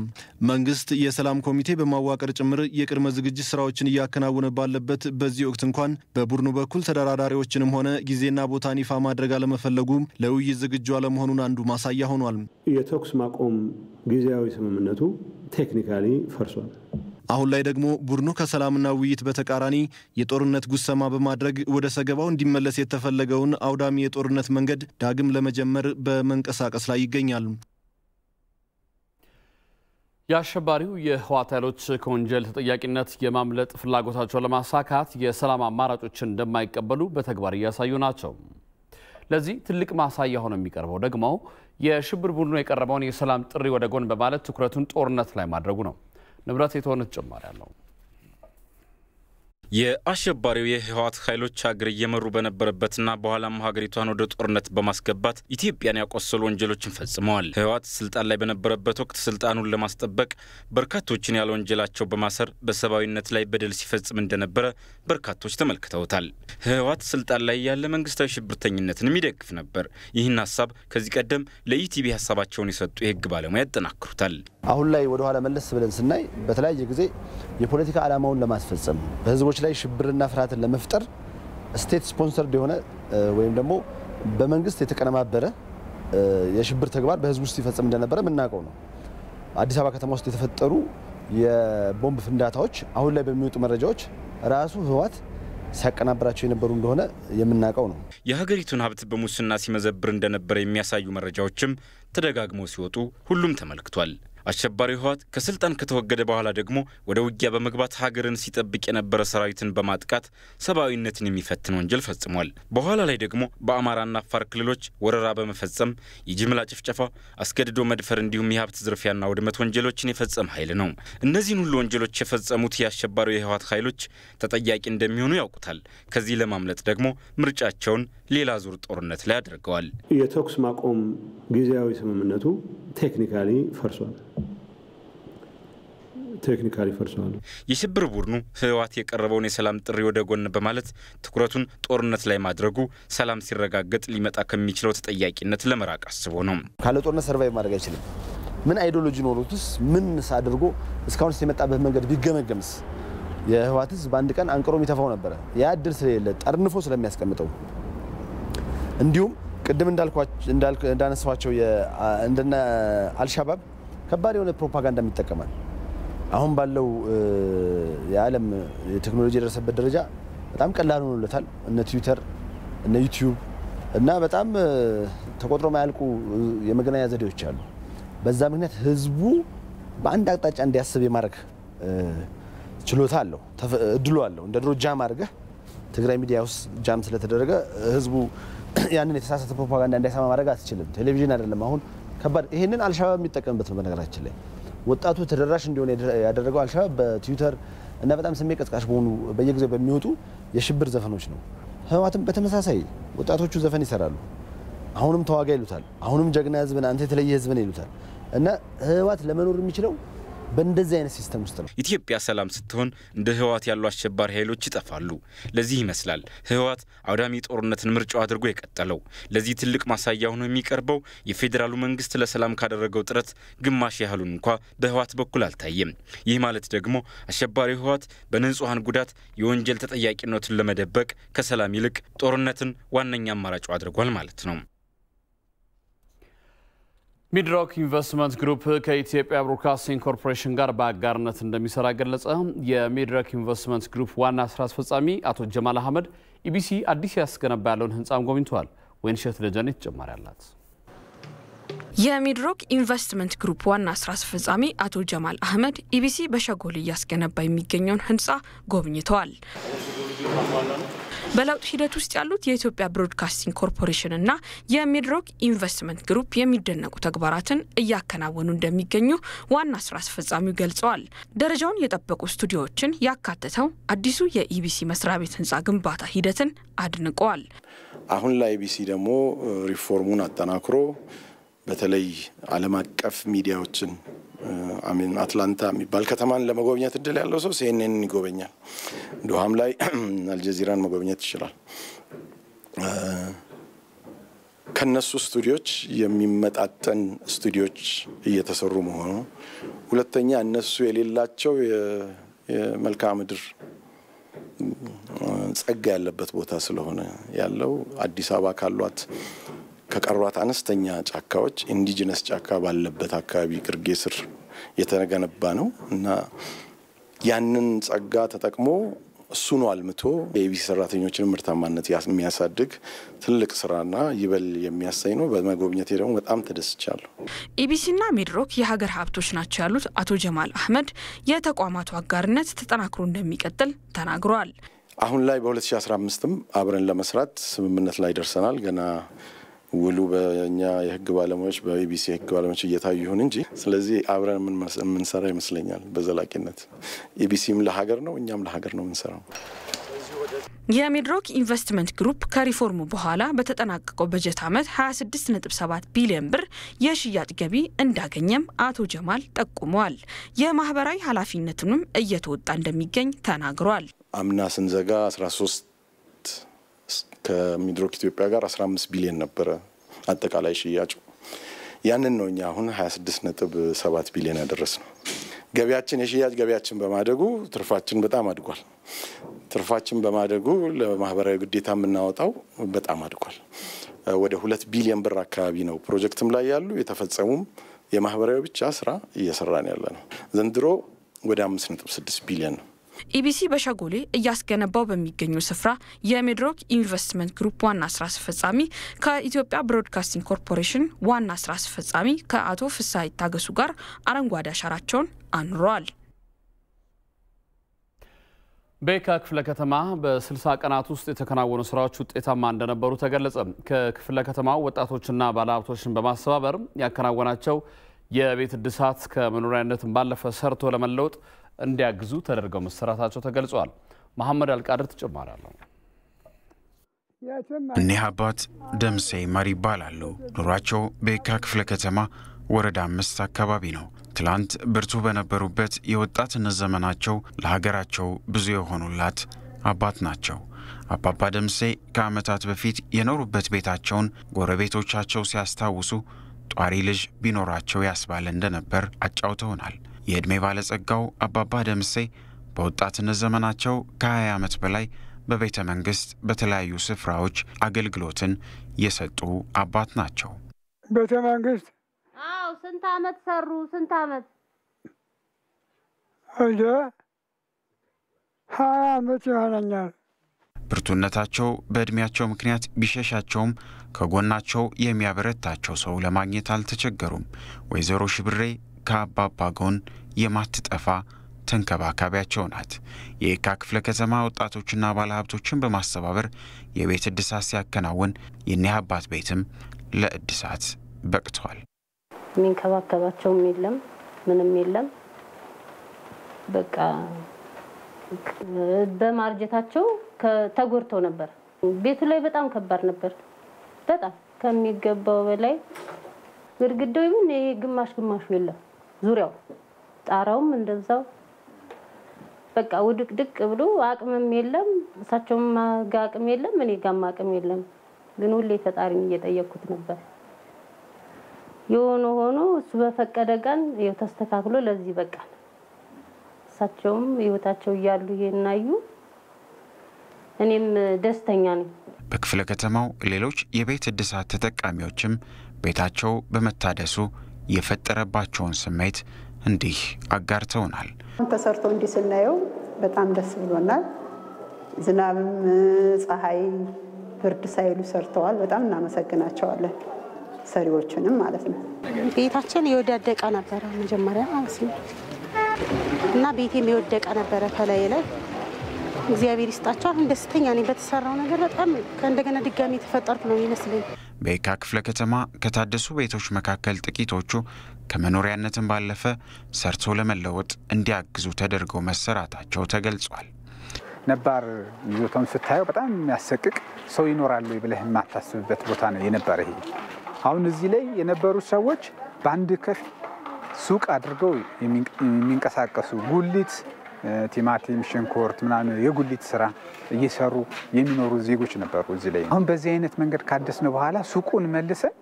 መንግስት የሰላም ኮሚቴ በማዋቀር ጭምር የቅድመ ዝግጅት ስራዎችን እያከናወነ ባለበት በዚህ ወቅት እንኳን በቡድኑ በኩል ተደራዳሪዎችንም ሆነ ጊዜና ቦታን ይፋ ማድረግ አለመፈለጉ ለውይይት ዝግጁ አለመሆኑን አንዱ ማሳያ ሆኗል። የተኩስ ማቆም ጊዜያዊ ስምምነቱ ቴክኒካሊ ፈርሷል። አሁን ላይ ደግሞ ቡድኑ ከሰላምና ውይይት በተቃራኒ የጦርነት ጉሰማ በማድረግ ወደ ሰገባው እንዲመለስ የተፈለገውን አውዳሚ የጦርነት መንገድ ዳግም ለመጀመር በመንቀሳቀስ ላይ ይገኛል። የአሸባሪው የህወሓት ኃይሎች ከወንጀል ተጠያቂነት የማምለጥ ፍላጎታቸውን ለማሳካት የሰላም አማራጮችን እንደማይቀበሉ በተግባር እያሳዩ ናቸው። ለዚህ ትልቅ ማሳያ ሆኖ የሚቀርበው ደግሞ የሽብር ቡድኑ የቀረበውን የሰላም ጥሪ ወደ ጎን በማለት ትኩረቱን ጦርነት ላይ ማድረጉ ነው። ንብረት የተሆነ ተጨማሪ አለው። የአሸባሪው የህወሓት ኃይሎች ሀገር እየመሩ በነበረበትና በኋላም ሀገሪቷን ወደ ጦርነት በማስገባት ኢትዮጵያን ያቆሰሉ ወንጀሎችን ፈጽመዋል። ህወሓት ስልጣን ላይ በነበረበት ወቅት ስልጣኑን ለማስጠበቅ በርካቶችን ያለ ወንጀላቸው በማሰር በሰብአዊነት ላይ በደል ሲፈጽም እንደነበረ በርካቶች ተመልክተውታል። ህወሓት ስልጣን ላይ ያለ መንግስታዊ ሽብርተኝነትንም ይደግፍ ነበር። ይህን ሀሳብ ከዚህ ቀደም ለኢቲቪ ሀሳባቸውን የሰጡ የህግ ባለሙያ ያጠናክሩታል። አሁን ላይ ወደኋላ መለስ ብለን ስናይ በተለያየ ጊዜ የፖለቲካ ዓላማውን ለማስፈጸም በህዝቦች ሰዎች ላይ ሽብርና ፍርሃትን ለመፍጠር ስቴት ስፖንሰርድ የሆነ ወይም ደግሞ በመንግስት የተቀነባበረ የሽብር ተግባር በህዝብ ውስጥ ይፈጸም እንደነበረ የምናውቀው ነው። አዲስ አበባ ከተማ ውስጥ የተፈጠሩ የቦምብ ፍንዳታዎች አሁን ላይ በሚወጡ መረጃዎች ራሱ ህወሓት ሲያቀናብራቸው የነበሩ እንደሆነ የምናውቀው ነው። የሀገሪቱን ሀብት በሙስና ሲመዘብር እንደነበረ የሚያሳዩ መረጃዎችም ተደጋግመው ሲወጡ ሁሉም ተመልክቷል። አሸባሪው ህወሓት ከስልጣን ከተወገደ በኋላ ደግሞ ወደ ውጊያ በመግባት ሀገርን ሲጠብቅ የነበረ ሰራዊትን በማጥቃት ሰብአዊነትን የሚፈትን ወንጀል ፈጽሟል። በኋላ ላይ ደግሞ በአማራና አፋር ክልሎች ወረራ በመፈጸም የጅምላ ጭፍጨፋ፣ አስገድዶ መድፈር እንዲሁም የሀብት ዝርፊያና ውድመት ወንጀሎችን የፈጸመ ኃይል ነው። እነዚህን ሁሉ ወንጀሎች የፈጸሙት የአሸባሪው የህወሓት ኃይሎች ተጠያቂ እንደሚሆኑ ያውቁታል። ከዚህ ለማምለጥ ደግሞ ምርጫቸውን ሌላ ዙር ጦርነት ላይ አድርገዋል። የተኩስ ማቆም ጊዜያዊ ስምምነቱ ቴክኒካሊ ፈርሷል ቴክኒካሊ የሽብር ቡድኑ ህወሓት የቀረበውን የሰላም ጥሪ ወደ ጎን በማለት ትኩረቱን ጦርነት ላይ ማድረጉ ሰላም ሲረጋገጥ ሊመጣ ከሚችለው ተጠያቂነት ለመራቅ አስቦ ነው። ካለ ጦርነት ሰርቫይ ማድረግ አይችልም። ምን አይዲዮሎጂ ኖሮትስ ምንስ አድርጎ እስካሁንስ የመጣበት መንገድ ቢገመገምስ የህወሓትስ በአንድ ቀን አንቅሮ የሚተፋው ነበረ። ያ እድል ስለሌለ ጠርንፎ ስለሚያስቀምጠው እንዲሁም ቅድም እንዳነሳኋቸው እንደነ አልሻባብ ከባድ የሆነ ፕሮፓጋንዳ ይጠቀማል። አሁን ባለው የዓለም ቴክኖሎጂ የደረሰበት ደረጃ በጣም ቀላል ሆኖለታል። እነ ትዊተር፣ እነ ዩቲዩብ እና በጣም ተቆጥሮ ማያልቁ የመገናኛ ዘዴዎች አሉ። በዛ ምክንያት ህዝቡ በአንድ አቅጣጫ እንዲያስብ የማድረግ ችሎታ አለው፣ እድሉ አለው። እንደ ድሮ ጃም አድርገህ ትግራይ ሚዲያ ውስጥ ጃም ስለተደረገ ህዝቡ <coughs> ያንን የተሳሳተ ፕሮፓጋንዳ እንዳይሰማ ማድረግ አትችልም። ቴሌቪዥን አይደለም አሁን ከባድ ይሄንን አልሻባብ የሚጠቀምበት ነው። በነገራችን ላይ ወጣቱ ተደራሽ እንዲሆን ያደረገው አልሻባብ በትዊተር እና በጣም ስሜ ቀስቃሽ በሆኑ በየጊዜው በሚወጡ የሽብር ዘፈኖች ነው። ህወሓትም በተመሳሳይ ወጣቶቹ ዘፈን ይሰራሉ። አሁንም ተዋጋ ይሉታል። አሁንም ጀግና ህዝብን፣ አንተ የተለየ ህዝብን ይሉታል። እና ህወሓት ለመኖር የሚችለው በእንደዚህ አይነት ሲስተም ውስጥ ነው ኢትዮጵያ ሰላም ስትሆን እንደ ህወሓት ያሉ አሸባሪ ኃይሎች ይጠፋሉ። ለዚህ ይመስላል ህወሓት አውዳሚ ጦርነትን ምርጫው አድርጎ የቀጠለው። ለዚህ ትልቅ ማሳያ ሆኖ የሚቀርበው የፌዴራሉ መንግስት ለሰላም ካደረገው ጥረት ግማሽ ያህሉን እንኳ በህወሓት በኩል አልታየም። ይህ ማለት ደግሞ አሸባሪ ህወሓት በንጹሐን ጉዳት የወንጀል ተጠያቂነቱን ለመደበቅ ከሰላም ይልቅ ጦርነትን ዋነኛ አማራጩ አድርጓል ማለት ነው። ሚድሮክ ኢንቨስትመንት ግሩፕ ከኢትዮጵያ ብሮድካስቲንግ ኮርፖሬሽን ጋር በአጋርነት እንደሚሰራ ገለጸ። የሚድሮክ ኢንቨስትመንት ግሩፕ ዋና ስራ አስፈጻሚ አቶ ጀማል አህመድ ኢቢሲ አዲስ ያስገነባ ያለውን ህንፃም ጎብኝተዋል። ወይንሸት ደጀኔ ተጨማሪ አላት። የሚድሮክ ኢንቨስትመንት ግሩፕ ዋና ስራ አስፈጻሚ አቶ ጀማል አህመድ ኢቢሲ በሸጎል እያስገነባ የሚገኘውን ህንፃ ጎብኝተዋል። በለውጥ ሂደት ውስጥ ያሉት የኢትዮጵያ ብሮድካስቲንግ ኮርፖሬሽን እና የሚድሮክ ኢንቨስትመንት ግሩፕ የሚደነቁ ተግባራትን እያከናወኑ እንደሚገኙ ዋና ስራ አስፈጻሚው ገልጸዋል። ደረጃውን የጠበቁ ስቱዲዮዎችን ያካተተው አዲሱ የኢቢሲ መስሪያ ቤት ህንፃ ግንባታ ሂደትን አድንቀዋል። አሁን ለኢቢሲ ደግሞ ሪፎርሙን አጠናክሮ በተለይ ዓለም አቀፍ ሚዲያዎችን አሚን አትላንታ የሚባል ከተማን ለመጎብኘት እድል ያለው ሰው ሲኤንኤንን ይጎበኛል። ዶሃም ላይ <clears throat> አልጀዚራን መጎብኘት ይችላል። ከነሱ ስቱዲዮች የሚመጣጠን ስቱዲዮች እየተሰሩ መሆኑ፣ ሁለተኛ እነሱ የሌላቸው የመልክዓ ምድር ጸጋ ያለበት ቦታ ስለሆነ ያለው አዲስ አበባ ካሏት ከቀሯት አነስተኛ ጫካዎች ኢንዲጂነስ ጫካ ባለበት አካባቢ ግርጌ ስር የተገነባ ነው እና ያንን ጸጋ ተጠቅሞ እሱን አልምቶ የኢቢሲ ሰራተኞችን ምርታማነት የሚያሳድግ ትልቅ ስራና ይበል የሚያሳይ ነው። በመጎብኘቴ ደግሞ በጣም ተደስቻለሁ። ኢቢሲና ሚድሮክ የሀገር ሀብቶች ናቸው ያሉት አቶ ጀማል አህመድ የተቋማቱ አጋርነት ተጠናክሮ እንደሚቀጥል ተናግረዋል። አሁን ላይ በ2015ም አብረን ለመስራት ስምምነት ላይ ደርሰናል ገና ውሉ በእኛ የህግ ባለሙያዎች በኢቢሲ የህግ ባለሙያዎች እየታዩ ይሁን እንጂ ስለዚህ አብረን የምንሰራ ይመስለኛል በዘላቂነት ኢቢሲም ለሀገር ነው፣ እኛም ለሀገር ነው የምንሰራው። የሚድሮክ ኢንቨስትመንት ግሩፕ ከሪፎርሙ በኋላ በተጠናቀቀው በጀት ዓመት 26.7 ቢሊዮን ብር የሽያጭ ገቢ እንዳገኘም አቶ ጀማል ጠቁመዋል። የማህበራዊ ኃላፊነቱንም እየተወጣ እንደሚገኝ ተናግሯል። አምና ስንዘጋ 13 ከሚድሮክ ኢትዮጵያ ጋር 15 ቢሊዮን ነበረ አጠቃላይ ሽያጩ። ያንን ነው እኛ አሁን 26 ነጥብ 7 ቢሊዮን ያደረስ ነው። ገቢያችን የሽያጭ ገቢያችን በማደጉ ትርፋችን በጣም አድጓል። ትርፋችን በማደጉ ለማህበራዊ ግዴታ የምናወጣው በጣም አድጓል። ወደ ሁለት ቢሊዮን ብር አካባቢ ነው ፕሮጀክትም ላይ ያሉ የተፈጸሙም የማህበራዊ ብቻ ስራ እየሰራን ያለ ነው። ዘንድሮ ወደ አምስት ነጥብ ስድስት ቢሊዮን ነው። ኢቢሲ በሸጎሌ እያስገነባው በሚገኘው ስፍራ የሜድሮክ ኢንቨስትመንት ግሩፕ ዋና ስራ አስፈጻሚ ከኢትዮጵያ ብሮድካስቲንግ ኮርፖሬሽን ዋና ስራ አስፈጻሚ ከአቶ ፍስሐ ይታገሱ ጋር አረንጓዴ አሻራቸውን አኑረዋል። በየካ ክፍለ ከተማ በ60 ቀናት ውስጥ የተከናወኑ ስራዎች ውጤታማ እንደነበሩ ተገለጸ። ከክፍለ ከተማው ወጣቶችና ባለሀብቶችን በማስተባበር ያከናወናቸው የቤት እድሳት ከመኖሪያነትም ባለፈ ሰርቶ ለመለወጥ እንዲያግዙ ተደርገው መሰራታቸው ተገልጿል። መሐመድ አልቃድር ተጨማሪ አለው። እኒህ አባት ደምሴ መሪ ይባላሉ። ኑሯቸው በየካ ክፍለ ከተማ ወረዳ አምስት አካባቢ ነው። ትላንት ብርቱ በነበሩበት የወጣትነት ዘመናቸው ለሀገራቸው ብዙ የሆኑላት አባት ናቸው። አባባ ደምሴ ከዓመታት በፊት የኖሩበት ቤታቸውን ጎረቤቶቻቸው ሲያስታውሱ ጧሪ ልጅ ቢኖራቸው ያስባለ እንደነበር አጫውተውናል። የዕድሜ ባለጸጋው አባባ ደምሴ በወጣትነት ዘመናቸው ከ20 ዓመት በላይ በቤተ መንግሥት በተለያዩ ስፍራዎች አገልግሎትን የሰጡ አባት ናቸው። ቤተ መንግሥት አዎ፣ ስንት ዓመት ሰሩ? ስንት ዓመት ወደ ሀያ ዓመት ይሆነኛል። ብርቱነታቸው በዕድሜያቸው ምክንያት ቢሸሻቸውም ከጎናቸው የሚያበረታቸው ሰው ለማግኘት አልተቸገሩም። ወይዘሮ ሽብሬ ከአባባ ጎን የማትጠፋ ተንከባካቢያቸው ናት። የካ ክፍለ ከተማ ወጣቶችና ባለሀብቶችን በማስተባበር የቤት እድሳት ሲያከናውን የኒህ አባት ቤትም ለእድሳት በቅቷል። የሚንከባከባቸውም የለም፣ ምንም የለም። በቃ በማርጀታቸው ተጎድተው ነበር። ቤቱ ላይ በጣም ከባድ ነበር። በጣም ከሚገባው በላይ ግድግዳው ይሁን ይሄ ግማሽ ግማሹ የለም ዙሪያው ጣራውም እንደዛው በቃ ውድቅድቅ ብሎ አቅምም የለም እሳቸውም ጋ አቅም የለም እኔ ጋም አቅም የለም። ግን ሁሌ ፈጣሪን እየጠየኩት ነበር። የሆነ ሆኖ እሱ በፈቀደ ቀን ተስተካክሎ ለዚህ በቃ እሳቸውም ህይወታቸው እያሉ ይናዩ እኔም ደስተኛ ነኝ። በክፍለ ከተማው ሌሎች የቤት እድሳት ተጠቃሚዎችም ቤታቸው በመታደሱ የፈጠረባቸውን ስሜት እንዲህ አጋርተውናል። ተሰርቶ እንዲህ ስናየው በጣም ደስ ብሎናል። ዝናብም ፀሐይ፣ ብርድ ሳይሉ ሰርተዋል። በጣም እናመሰግናቸዋለን ሰሪዎቹንም ማለት ነው። ቤታችን የወዳደቀ ነበረ መጀመሪያ ማለት ነው እና ቤቴም የወደቀ ነበረ ከላይ ላይ እግዚአብሔር ይስጣቸው። አሁን ደስተኛ ነኝ በተሰራው ነገር። በጣም ከእንደገና ድጋሚ የተፈጠርኩ ነው ይመስለኝ። በየካ ክፍለ ከተማ ከታደሱ ቤቶች መካከል ጥቂቶቹ ከመኖሪያነትም ባለፈ ሰርቶ ለመለወጥ እንዲያግዙ ተደርገው መሰራታቸው ተገልጿል። ነባር ይዞታውን ስታየው በጣም የሚያሰቅቅ ሰው ይኖራሉ ብለህ የማታስብበት ቦታ ነው የነበረ። ይሄ አሁን እዚህ ላይ የነበሩ ሰዎች በአንድ ከፍ ሱቅ አድርገው የሚንቀሳቀሱ ጉሊት ቲማቲም፣ ሽንኩርት ምናምን የጉሊት ስራ እየሰሩ የሚኖሩ ዜጎች ነበሩ እዚህ ላይ። አሁን በዚህ አይነት መንገድ ካደስነው በኋላ ሱቁን መልሰን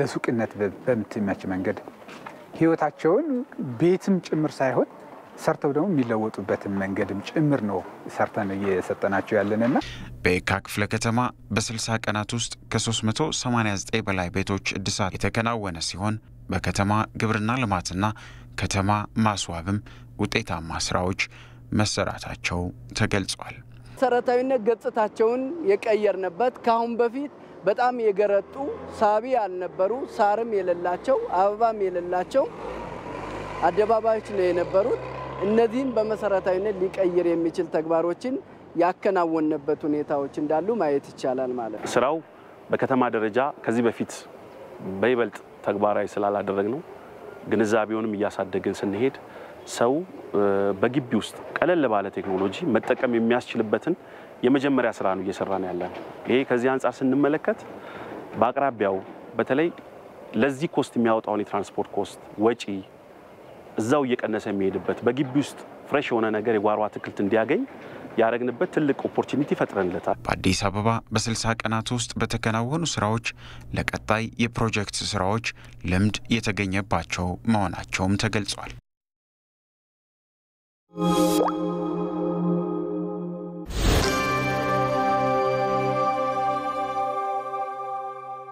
ለሱቅነት በምትመች መንገድ ህይወታቸውን ቤትም ጭምር ሳይሆን ሰርተው ደግሞ የሚለወጡበትን መንገድም ጭምር ነው ሰርተን እየሰጠናቸው ያለንና በየካ ክፍለ ከተማ በ60 ቀናት ውስጥ ከ389 በላይ ቤቶች እድሳት የተከናወነ ሲሆን በከተማ ግብርና ልማትና ከተማ ማስዋብም ውጤታማ ስራዎች መሰራታቸው ተገልጿል። መሰረታዊነት ገጽታቸውን የቀየርንበት ከአሁን በፊት በጣም የገረጡ ሳቢ ያልነበሩ ሳርም የሌላቸው አበባም የሌላቸው አደባባዮች ነው የነበሩት። እነዚህም በመሰረታዊነት ሊቀይር የሚችል ተግባሮችን ያከናወንበት ሁኔታዎች እንዳሉ ማየት ይቻላል ማለት ነው። ስራው በከተማ ደረጃ ከዚህ በፊት በይበልጥ ተግባራዊ ስላላደረግ ነው ግንዛቤውንም እያሳደግን ስንሄድ ሰው በግቢ ውስጥ ቀለል ባለ ቴክኖሎጂ መጠቀም የሚያስችልበትን የመጀመሪያ ስራ ነው እየሰራ ነው ያለን። ይሄ ከዚህ አንጻር ስንመለከት በአቅራቢያው በተለይ ለዚህ ኮስት የሚያወጣውን የትራንስፖርት ኮስት ወጪ እዛው እየቀነሰ የሚሄድበት በግቢ ውስጥ ፍሬሽ የሆነ ነገር የጓሮ አትክልት እንዲያገኝ ያደረግንበት ትልቅ ኦፖርቹኒቲ ፈጥረንለታል። በአዲስ አበባ በ60 ቀናት ውስጥ በተከናወኑ ስራዎች ለቀጣይ የፕሮጀክት ስራዎች ልምድ የተገኘባቸው መሆናቸውም ተገልጿል። you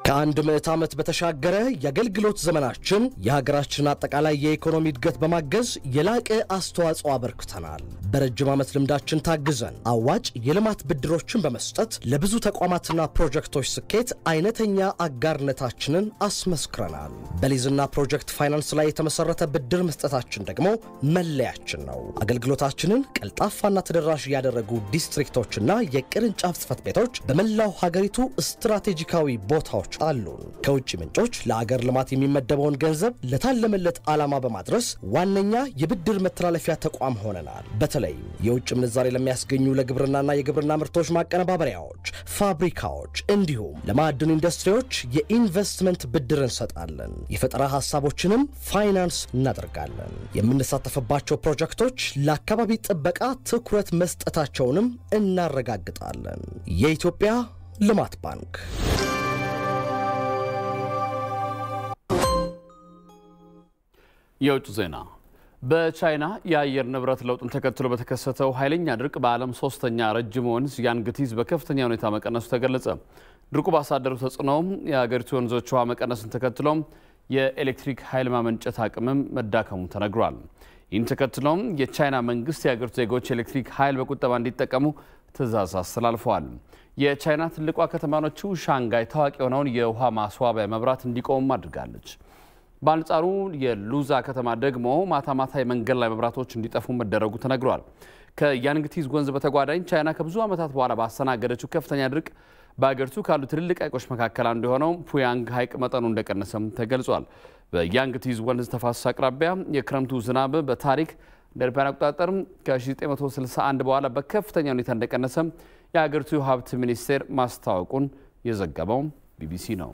ከአንድ ምዕት ዓመት በተሻገረ የአገልግሎት ዘመናችን የሀገራችን አጠቃላይ የኢኮኖሚ እድገት በማገዝ የላቀ አስተዋጽኦ አበርክተናል። በረጅም ዓመት ልምዳችን ታግዘን አዋጭ የልማት ብድሮችን በመስጠት ለብዙ ተቋማትና ፕሮጀክቶች ስኬት አይነተኛ አጋርነታችንን አስመስክረናል። በሊዝና ፕሮጀክት ፋይናንስ ላይ የተመሰረተ ብድር መስጠታችን ደግሞ መለያችን ነው። አገልግሎታችንን ቀልጣፋና ተደራሽ ያደረጉ ዲስትሪክቶችና የቅርንጫፍ ጽፈት ቤቶች በመላው ሀገሪቱ ስትራቴጂካዊ ቦታዎች አሉን። ከውጭ ምንጮች ለአገር ልማት የሚመደበውን ገንዘብ ለታለመለት ዓላማ በማድረስ ዋነኛ የብድር መተላለፊያ ተቋም ሆነናል። በተለይም የውጭ ምንዛሬ ለሚያስገኙ ለግብርናና የግብርና ምርቶች ማቀነባበሪያዎች፣ ፋብሪካዎች እንዲሁም ለማዕድኑ ኢንዱስትሪዎች የኢንቨስትመንት ብድር እንሰጣለን። የፈጠራ ሀሳቦችንም ፋይናንስ እናደርጋለን። የምንሳተፍባቸው ፕሮጀክቶች ለአካባቢ ጥበቃ ትኩረት መስጠታቸውንም እናረጋግጣለን። የኢትዮጵያ ልማት ባንክ የውጭ ዜና በቻይና የአየር ንብረት ለውጥን ተከትሎ በተከሰተው ኃይለኛ ድርቅ በዓለም ሶስተኛ ረጅም ወንዝ ያንግቲዝ በከፍተኛ ሁኔታ መቀነሱ ተገለጸ። ድርቁ ባሳደሩ ተጽዕኖም የሀገሪቱ ወንዞች ውሃ መቀነስን ተከትሎም የኤሌክትሪክ ኃይል ማመንጨት አቅምም መዳከሙ ተነግሯል። ይህን ተከትሎም የቻይና መንግስት የሀገሪቱ ዜጎች ኤሌክትሪክ ኃይል በቁጠባ እንዲጠቀሙ ትዕዛዝ አስተላልፈዋል። የቻይና ትልቋ ከተማኖቹ ሻንጋይ ታዋቂ የሆነውን የውሃ ማስዋቢያ መብራት እንዲቆሙም አድርጋለች። በአንጻሩ የሉዛ ከተማ ደግሞ ማታ ማታ የመንገድ ላይ መብራቶች እንዲጠፉ መደረጉ ተነግሯል። ከያንግቲዝ ወንዝ በተጓዳኝ ቻይና ከብዙ ዓመታት በኋላ ባስተናገደችው ከፍተኛ ድርቅ በሀገሪቱ ካሉ ትልልቅ ሐይቆች መካከል አንዱ የሆነው ፑያንግ ሐይቅ መጠኑ እንደቀነሰም ተገልጿል። በያንግቲዝ ወንዝ ተፋሰስ አቅራቢያ የክረምቱ ዝናብ በታሪክ እንደ አውሮፓውያን አቆጣጠር ከ1961 በኋላ በከፍተኛ ሁኔታ እንደቀነሰ የሀገሪቱ ሀብት ሚኒስቴር ማስታወቁን የዘገበው ቢቢሲ ነው።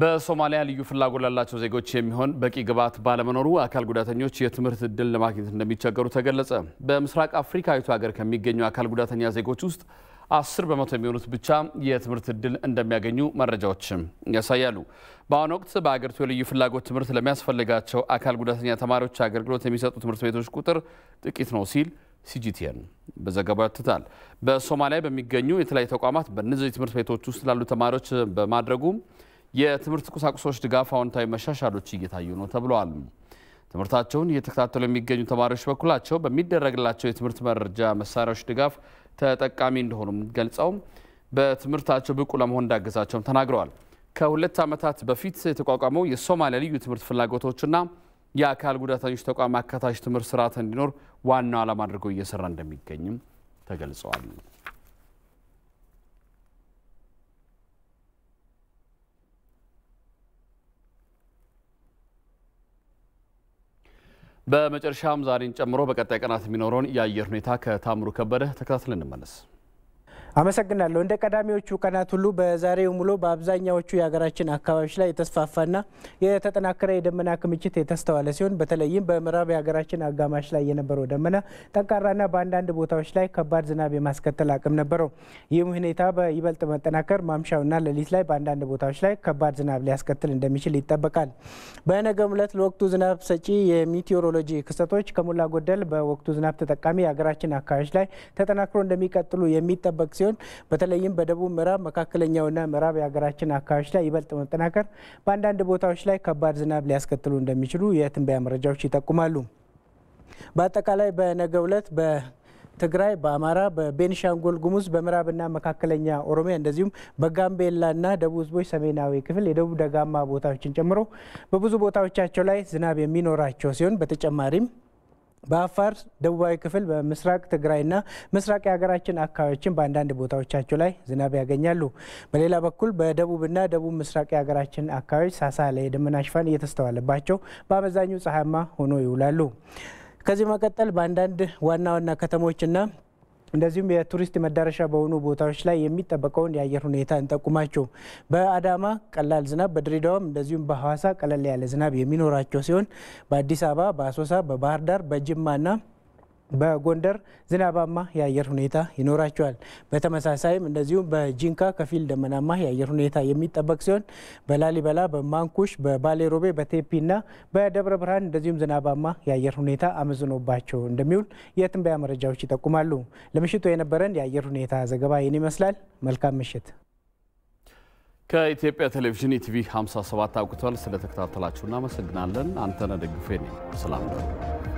በሶማሊያ ልዩ ፍላጎት ላላቸው ዜጎች የሚሆን በቂ ግብዓት ባለመኖሩ አካል ጉዳተኞች የትምህርት እድል ለማግኘት እንደሚቸገሩ ተገለጸ። በምስራቅ አፍሪካዊቱ ሀገር ከሚገኙ አካል ጉዳተኛ ዜጎች ውስጥ አስር በመቶ የሚሆኑት ብቻ የትምህርት እድል እንደሚያገኙ መረጃዎችም ያሳያሉ። በአሁኑ ወቅት በአገሪቱ የልዩ ፍላጎት ትምህርት ለሚያስፈልጋቸው አካል ጉዳተኛ ተማሪዎች አገልግሎት የሚሰጡ ትምህርት ቤቶች ቁጥር ጥቂት ነው ሲል ሲጂቲኤን በዘገባው ያትታል። በሶማሊያ በሚገኙ የተለያዩ ተቋማት በእነዚህ ትምህርት ቤቶች ውስጥ ላሉ ተማሪዎች በማድረጉም የትምህርት ቁሳቁሶች ድጋፍ አዎንታዊ መሻሻሎች እየታዩ ነው ተብለዋል። ትምህርታቸውን እየተከታተሉ የሚገኙ ተማሪዎች በኩላቸው በሚደረግላቸው የትምህርት መረጃ መሳሪያዎች ድጋፍ ተጠቃሚ እንደሆኑም ገልጸው በትምህርታቸው ብቁ ለመሆን እንዳገዛቸውም ተናግረዋል። ከሁለት ዓመታት በፊት የተቋቋመው የሶማሊያ ልዩ ትምህርት ፍላጎቶችና የአካል ጉዳተኞች ተቋም አካታች ትምህርት ስርዓት እንዲኖር ዋናው ዓላማ አድርገው እየሰራ እንደሚገኝም ተገልጸዋል። በመጨረሻም ዛሬን ጨምሮ በቀጣይ ቀናት የሚኖረውን የአየር ሁኔታ ከታምሩ ከበደ ተከታትለን እንመለስ። አመሰግናለሁ። እንደ ቀዳሚዎቹ ቀናት ሁሉ በዛሬው ሙሎ በአብዛኛዎቹ የሀገራችን አካባቢዎች ላይ የተስፋፋና የተጠናከረ የደመና ክምችት የተስተዋለ ሲሆን በተለይም በምዕራብ የሀገራችን አጋማሽ ላይ የነበረው ደመና ጠንካራና በአንዳንድ ቦታዎች ላይ ከባድ ዝናብ የማስከተል አቅም ነበረው። ይህም ሁኔታ በይበልጥ መጠናከር ማምሻውና ሌሊት ላይ በአንዳንድ ቦታዎች ላይ ከባድ ዝናብ ሊያስከትል እንደሚችል ይጠበቃል። በነገው ዕለት ለወቅቱ ዝናብ ሰጪ የሚቴዎሮሎጂ ክስተቶች ከሞላ ጎደል በወቅቱ ዝናብ ተጠቃሚ የሀገራችን አካባቢዎች ላይ ተጠናክሮ እንደሚቀጥሉ የሚጠበቅ ሲሆን ሲሆን በተለይም በደቡብ ምዕራብ መካከለኛውና ምዕራብ የሀገራችን አካባቢዎች ላይ ይበልጥ መጠናከር፣ በአንዳንድ ቦታዎች ላይ ከባድ ዝናብ ሊያስከትሉ እንደሚችሉ የትንበያ መረጃዎች ይጠቁማሉ። በአጠቃላይ በነገ ዕለት በ ትግራይ፣ በአማራ፣ በቤንሻንጎል ጉሙዝ፣ በምዕራብና መካከለኛ ኦሮሚያ እንደዚሁም በጋምቤላና ደቡብ ህዝቦች ሰሜናዊ ክፍል የደቡብ ደጋማ ቦታዎችን ጨምሮ በብዙ ቦታዎቻቸው ላይ ዝናብ የሚኖራቸው ሲሆን በተጨማሪም በአፋር ደቡባዊ ክፍል በምስራቅ ትግራይና ምስራቅ የሀገራችን አካባቢዎችን በአንዳንድ ቦታዎቻቸው ላይ ዝናብ ያገኛሉ። በሌላ በኩል በደቡብና ደቡብ ምስራቅ የሀገራችን አካባቢዎች ሳሳ ላይ የደመና ሽፋን እየተስተዋለባቸው በአመዛኙ ፀሐያማ ሆኖ ይውላሉ። ከዚህ መቀጠል በአንዳንድ ዋና ዋና ከተሞችና እንደዚሁም የቱሪስት መዳረሻ በሆኑ ቦታዎች ላይ የሚጠበቀውን የአየር ሁኔታ እንጠቁማቸው። በአዳማ ቀላል ዝናብ፣ በድሬዳዋም እንደዚሁም በሐዋሳ ቀለል ያለ ዝናብ የሚኖራቸው ሲሆን በአዲስ አበባ፣ በአሶሳ፣ በባህር ዳር፣ በጅማና በጎንደር ዝናባማ የአየር ሁኔታ ይኖራቸዋል። በተመሳሳይም እንደዚሁም በጂንካ ከፊል ደመናማ የአየር ሁኔታ የሚጠበቅ ሲሆን በላሊበላ፣ በማንኩሽ፣ በባሌሮቤ፣ ሮቤ፣ በቴፒና በደብረ ብርሃን እንደዚሁም ዝናባማ የአየር ሁኔታ አመዝኖባቸው እንደሚውል የትንበያ መረጃዎች ይጠቁማሉ። ለምሽቱ የነበረን የአየር ሁኔታ ዘገባ ይህን ይመስላል። መልካም ምሽት። ከኢትዮጵያ ቴሌቪዥን ኢቲቪ 57 አውቅቷል። ስለተከታተላችሁ እናመሰግናለን። አንተነህ ደግፌ ነኝ። ሰላም